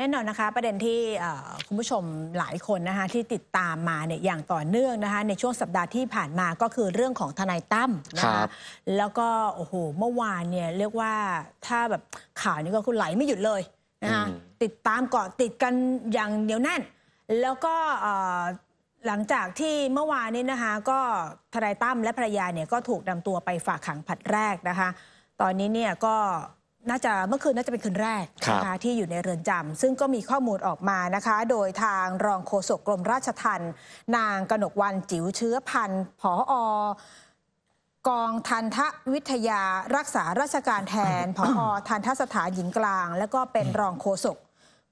แน่นอนนะคะประเด็นที่คุณผู้ชมหลายคนนะคะที่ติดตามมาเนี่ยอย่างต่อเนื่องนะคะในช่วงสัปดาห์ที่ผ่านมาก็คือเรื่องของทนายตั้มนะคะแล้วก็โอ้โหเมื่อวานเนี่ยเรียกว่าถ้าแบบข่าวนี้ก็คุณไหลไม่หยุดเลยนะคะติดตามเกาะติดกันอย่างเดียวแน่น แล้วก็หลังจากที่เมื่อวานนี้นะคะ ก็ทนายตั้มและภรรยาเนี่ยก็ถูกนำตัวไปฝากขังผัดแรกนะคะ ตอนนี้เนี่ยก็น่าจะเมื่อคืนน่าจะเป็นคืนแรกนะคะที่อยู่ในเรือนจำ ซึ่งก็มีข้อมูลออกมานะคะ โดยทางรองโฆษกกรมราชทัณฑ์นางกนกวันจิ๋วเชื้อพันธุ์ผออกองทันทวิทยารักษาราชการแทนผอทันทสถานหญิงกลาง และก็เป็นรองโฆษก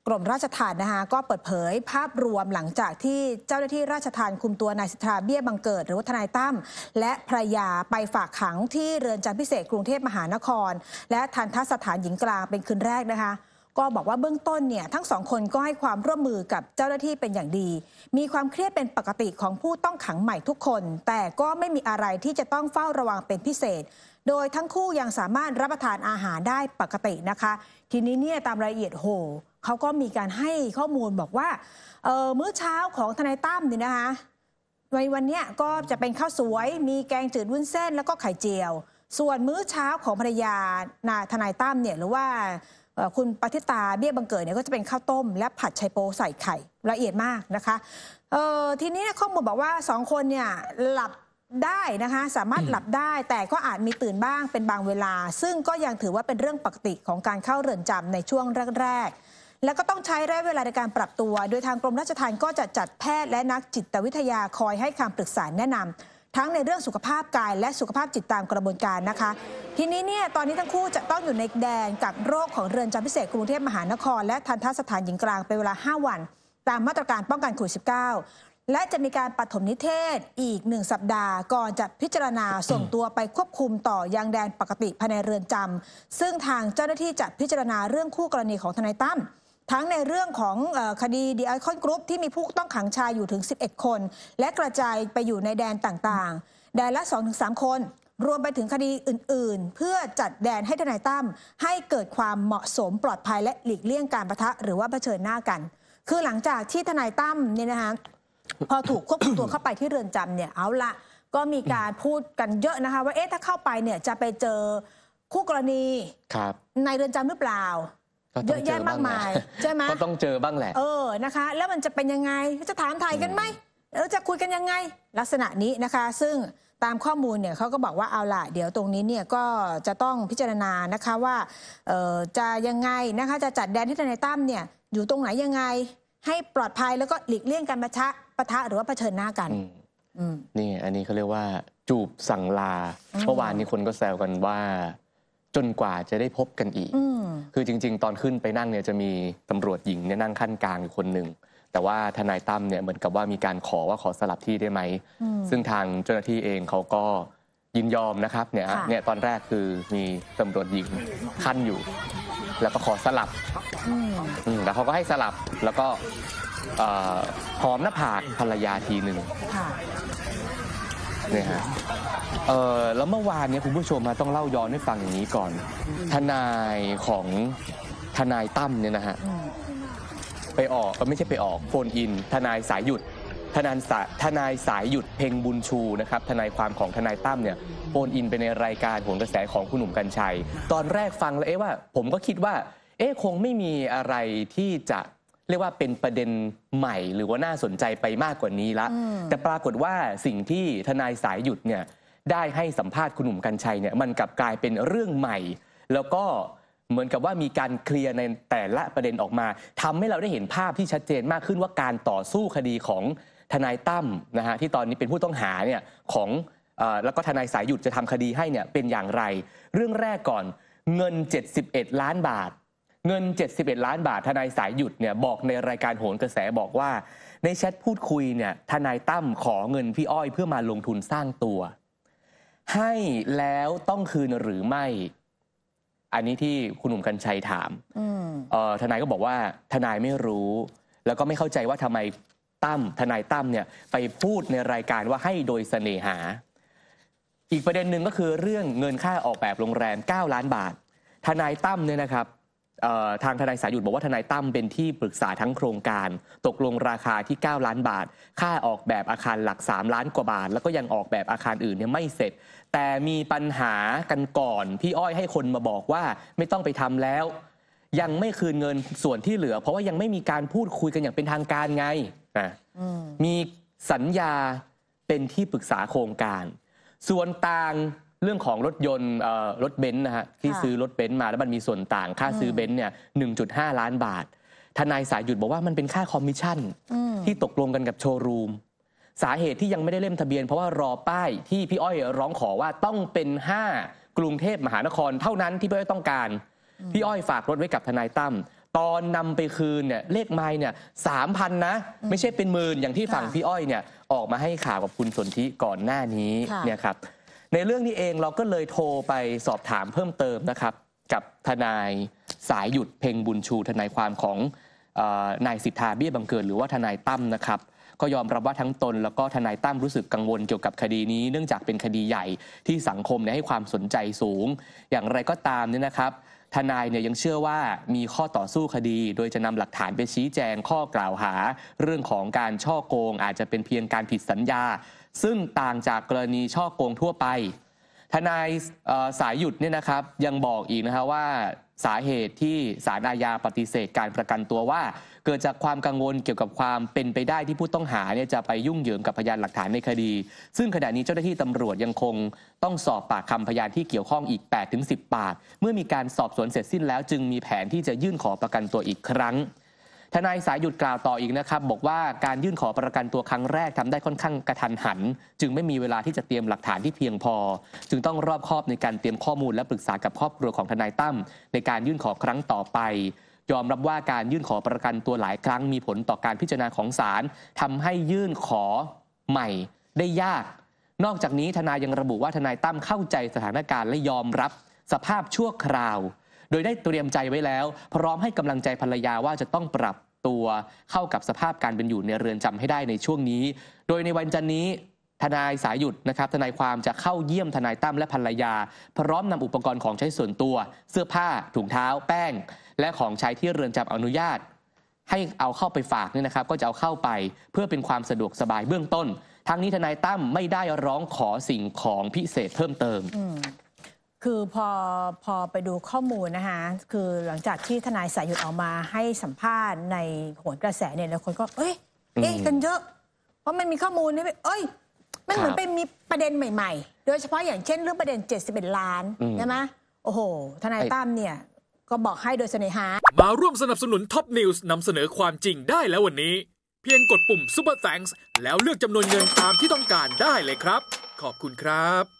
กรมราชทานนะคะก็เปิดเผยภาพรวมหลังจากที่เจ้าหน้าที่ราชทานคุมตัวนายสิทธาเบี้ยบังเกิด หรือว่าทนายตั้มและภรยาไปฝากขังที่เรือนจำพิเศษกรุงเทพมหานครและทันทสถานหญิงกลางเป็นคืนแรกนะคะ ก็บอกว่าเบื้องต้นเนี่ยทั้งสองคนก็ให้ความร่วมมือกับเจ้าหน้าที่เป็นอย่างดี มีความเครียดเป็นปกติของผู้ต้องขังใหม่ทุกคน แต่ก็ไม่มีอะไรที่จะต้องเฝ้าระวังเป็นพิเศษ โดยทั้งคู่ยังสามารถรับประทานอาหารได้ปกตินะคะ ทีนี้เนี่ยตามรายละเอียดโหเขาก็มีการให้ข้อมูลบอกว่ามื้อเช้าของทนายตั้มเนี่ยนะคะ ในวันนี้ก็จะเป็นข้าวสวยมีแกงจืดวุ้นเส้นแล้วก็ไข่เจียว ส่วนมื้อเช้าของภรรยานาทนายตั้มเนี่ยหรือว่าคุณปฏิตาเบี้ยบังเกิดเนี่ยก็จะเป็นข้าวต้มและผัดไชโปใส่ไข่ละเอียดมากนะคะทีนี้ข้อมูลบอกว่าสองคนเนี่ยหลับได้นะคะสามารถหลับได้แต่ก็อาจมีตื่นบ้างเป็นบางเวลา ซึ่งก็ยังถือว่าเป็นเรื่องปกติของการเข้าเรือนจำในช่วงแรกๆและก็ต้องใช้ระยะเวลาในการปรับตัว โดยทางกรมราชทัณฑ์ก็จะจัดแพทย์และนักจิตวิทยาคอยให้คำปรึกษาแนะนำ ทั้งในเรื่องสุขภาพกายและสุขภาพจิตตามกระบวนการนะคะ ทีนี้เนี่ย ตอนนี้ทั้งคู่จะต้องอยู่ในแดนกักโรคของเรือนจำพิเศษกรุงเทพมหานคร และทันทสถานหญิงกลางเป็นเวลา 5 วัน ตามมาตรการป้องกันโควิดสิและจะมีการปฐมนิเทศอีกหนึ่งสัปดาห์ก่อนจะพิจารณาส่งตัวไปควบคุมต่อยังแดนปกติภายในเรือนจำซึ่งทางเจ้าหน้าที่จะพิจารณาเรื่องคู่กรณีของทนายตั้มทั้งในเรื่องของคดีดีไอคอนกรุ๊ปที่มีผู้ต้องขังชายอยู่ถึง 11 คน และกระจายไปอยู่ในแดนต่างๆ แดนละ2-3คนรวมไปถึงคดีอื่น ๆ เพื่อจัดแดนให้ทนายตั้มให้เกิดความเหมาะสมปลอดภัยและหลีกเลี่ยงการประทะหรือว่าเผชิญหน้ากัน คือหลังจากที่ทนายตั้มเนี่ยนะคะพอถูกควบคุมตัวเข้าไปที่เรือนจำเนี่ย เอาละก็มีการพูดกันเยอะนะคะว่าเอ๊ะถ้าเข้าไปเนี่ยจะไปเจอคู่กรณีในเรือนจำหรือเปล่าเยอะแยะมากมายใช่ไหมก็ต้องเจอบ้างแหละ เออนะคะ แล้วมันจะเป็นยังไง จะถามไทยกันไหมแล้วจะคุยกันยังไง ลักษณะนี้นะคะ ซึ่งตามข้อมูลเนี่ยเขาก็บอกว่าเอาล่ะเดี๋ยวตรงนี้เนี่ยก็จะต้องพิจารณานะคะว่าจะยังไงนะคะจะจัดแดนที่ทนายตั้มเนี่ยอยู่ตรงไหนยังไงให้ปลอดภัยแล้วก็หลีกเลี่ยงการประทะปะทะหรือว่าเผชิญหน้ากันนี่อันนี้เขาเรียกว่าจูบสั่งลาเมื่อวานนี้คนก็แซวกันว่าจนกว่าจะได้พบกันอีก คือจริงๆ ตอนขึ้นไปนั่งเนี่ยจะมีตำรวจหญิงเนี่ยนั่งขั้นกลางอยู่คนหนึ่ง แต่ว่าทนายตั้มเนี่ยเหมือนกับว่ามีการขอว่าขอสลับที่ได้ไหม ซึ่งทางเจ้าหน้าที่เองเขาก็ยินยอมนะครับเนี่ยเนี่ยตอนแรกคือมีตำรวจหญิงขั้นอยู่ แล้วก็ขอสลับ แล้วเขาก็ให้สลับแล้วก็หอมหน้าผากภรรยาทีหนึ่งเนี่ยฮะเออแล้วเมื่อวานเนี่ยคุณผู้ชมมาต้องเล่าย้อนให้ฟังอย่างนี้ก่อน ทนายของทนายตั้มเนี่ยนะฮะไปออกก็ไม่ใช่ไปออก โฟนอิน ทนายสายหยุดทนายสายทนายสายหยุด เพ่งบุญชูนะครับ ทนายความของทนายตั้มเนี่ย โฟนอินไปในรายการโหนกระแสของคุณหนุ่มกัญชัย ตอนแรกฟังแล้วเอ๊ะว่าผมก็คิดว่า เอ๊ะคงไม่มีอะไรที่จะเรียกว่าเป็นประเด็นใหม่ หรือว่าน่าสนใจไปมากกว่านี้ละแต่ปรากฏว่าสิ่งที่ทนายสายหยุดเนี่ยได้ให้สัมภาษณ์คุณหนุ่มกัญชัยเนี่ยมันกลับกลายเป็นเรื่องใหม่ แล้วก็เหมือนกับว่ามีการเคลียร์ในแต่ละประเด็นออกมา ทำให้เราได้เห็นภาพที่ชัดเจนมากขึ้นว่าการต่อสู้คดีของทนายตั้มนะฮะที่ตอนนี้เป็นผู้ต้องหาเนี่ยของแล้วก็ทนายสายหยุดจะทำคดีให้เนี่ยเป็นอย่างไร เรื่องแรกก่อนเงิน 71 ล้านบาทเงิน 71 ล้านบาท ทนายสายหยุดเนี่ย บอกในรายการโหนกระแสบอกว่า ในแชทพูดคุยเนี่ย ทนายตั้มขอเงินพี่อ้อยเพื่อมาลงทุนสร้างตัว ให้แล้วต้องคืนหรือไม่ อันนี้ที่คุณหนุ่มกัญชัยถามออทนายก็บอกว่าทนายไม่รู้ แล้วก็ไม่เข้าใจว่าทำไมตั้มทนายตั้มเนี่ยไปพูดในรายการว่าให้โดยเสน่หา อีกประเด็นหนึ่งก็คือเรื่องเงินค่าออกแบบโรงแรม9ล้านบาท ทนายตั้มเนี่ยนะครับทางทนายสายุดบอกว่าทนายตั้มเป็นที่ปรึกษาทั้งโครงการตกลงราคาที่9ล้านบาท ค่าออกแบบอาคารหลัก3ล้านกว่าบาท แล้วก็ยังออกแบบอาคารอื่นเนี่ยไม่เสร็จ แต่มีปัญหากันก่อนพี่อ้อยให้คนมาบอกว่าไม่ต้องไปทำแล้ว ยังไม่คืนเงินส่วนที่เหลือ เพราะว่ายังไม่มีการพูดคุยกันอย่างเป็นทางการไงนะมีสัญญาเป็นที่ปรึกษาโครงการ ส่วนต่างเรื่องของรถยนต์รถเบนซ์นะฮะที่ซื้อรถเบนซ์มาแล้วมันมีส่วนต่าง ค่าซื้อเบนซ์เนี่ยหนึ่งล้านบาท ทนายสายหยุดบอกว่ามันเป็นค่าคอมมิชชั่นที่ตกลงกันกับโชว์รูมสาเหตุที่ยังไม่ได้เล่มทะเบียน เพราะว่ารอป้ายที่พี่อ้อยร้องขอว่าต้องเป็น 5 กรุงเทพมหานครเท่านั้นที่พี่อ้อยต้องการ พี่อ้อยฝากรถไว้กับทนายตั้มตอนนำไปคืนเนี่ยเลขไม้เนี่ยสามพันนะ ไม่ใช่เป็นหมื่นอย่างที่ฝั่งพี่อ้อยเนี่ยออกมาให้ข่าวกับคุณสนธิก่อนหน้านี้เนี่ยครับในเรื่องนี้เองเราก็เลยโทรไปสอบถามเพิ่มเติมนะครับกับทนายสายหยุดเพ่งบุญชู ทนายความของนายสิทธาเบี้ยบังเกิด หรือว่าทนายตั้มนะครับ ก็ยอมรับว่าทั้งตน แล้วก็ทนายตั้มรู้สึกกังวลเกี่ยวกับคดีนี้เนื่องจากเป็นคดีใหญ่ที่สังคมให้ความสนใจสูง อย่างไรก็ตามเนี่ยนะครับ ทนายเนี่ยยังเชื่อว่ามีข้อต่อสู้คดี โดยจะนำหลักฐานไปชี้แจงข้อกล่าวหา เรื่องของการช่อโกง อาจจะเป็นเพียงการผิดสัญญาซึ่งต่างจากกรณีช่อโกงทั่วไป ทนายสายหยุดเนี่ยนะครับยังบอกอีกนะครับว่า สาเหตุที่สารอาญาปฏิเสธการประกันตัวว่า เกิดจากความกังวลเกี่ยวกับความเป็นไปได้ที่ผู้ต้องหาเนี่ยจะไปยุ่งเหยิงกับพยานหลักฐานในคดี ซึ่งขณะนี้เจ้าหน้าที่ตำรวจยังคงต้องสอบปากคำพยานที่เกี่ยวข้องอีก 8-10 ปาก เมื่อมีการสอบสวนเสร็จสิ้นแล้ว จึงมีแผนที่จะยื่นขอประกันตัวอีกครั้งทนายสายหยุดกล่าวต่ออีกนะครับ บอกว่าการยื่นขอประกันตัวครั้งแรกทำได้ค่อนข้างกระทันหัน จึงไม่มีเวลาที่จะเตรียมหลักฐานที่เพียงพอ จึงต้องรอบคอบในการเตรียมข้อมูล และปรึกษากับครอบครัวของทนายตั้มในการยื่นขอครั้งต่อไป ยอมรับว่าการยื่นขอประกันตัวหลายครั้งมีผลต่อการพิจารณาของศาลทำให้ยื่นขอใหม่ได้ยาก นอกจากนี้ทนายยังระบุว่าทนายตั้มเข้าใจสถานการณ์และยอมรับ สภาพชั่วคราวโดยได้เตรียมใจไว้แล้ว พร้อมให้กำลังใจภรรยาว่าจะต้องปรับตัวเข้ากับสภาพการเป็นอยู่ในเรือนจำให้ได้ในช่วงนี้ โดยในวันจันนี้ทนายสายหยุดนะครับ ทนายความจะเข้าเยี่ยมทนายตั้มและภรรยา พร้อมนำอุปกรณ์ของใช้ส่วนตัว เสื้อผ้า ถุงเท้า แป้ง และของใช้ที่เรือนจำอนุญาต ให้เอาเข้าไปฝากเนี่ยนะครับ ก็จะเอาเข้าไปเพื่อเป็นความสะดวกสบายเบื้องต้นทางนี้ทนายตั้มไม่ได้ร้องขอสิ่งของพิเศษเพิ่มเติมคือพอพอไปดูข้อมูลนะคะคือหลังจากที่ทนายสายหยุดออกมาให้สัมภาษณ์ในโหนกระแสเนี่ย แล้วคนก็เอ้ยเอ้ยกันเยอะ เพราะมันมีข้อมูลนี่เอ้ยมันเหมือนเป็นมีประเด็นใหม่ๆ โดยเฉพาะอย่างเช่นเรื่องประเด็น 71 ล้าน ใช่ไหมโอ้โห ทนายตั้มเนี่ย ก็บอกให้โดยเสน่หามาร่วมสนับสนุนท็อปนิวส์นำเสนอความจริงได้แล้ววันนี้ เพียงกดปุ่ม s u ปอร์แฟ n ส์แล้วเลือกจำนวนเงินตามที่ต้องการได้เลยครับ ขอบคุณครับ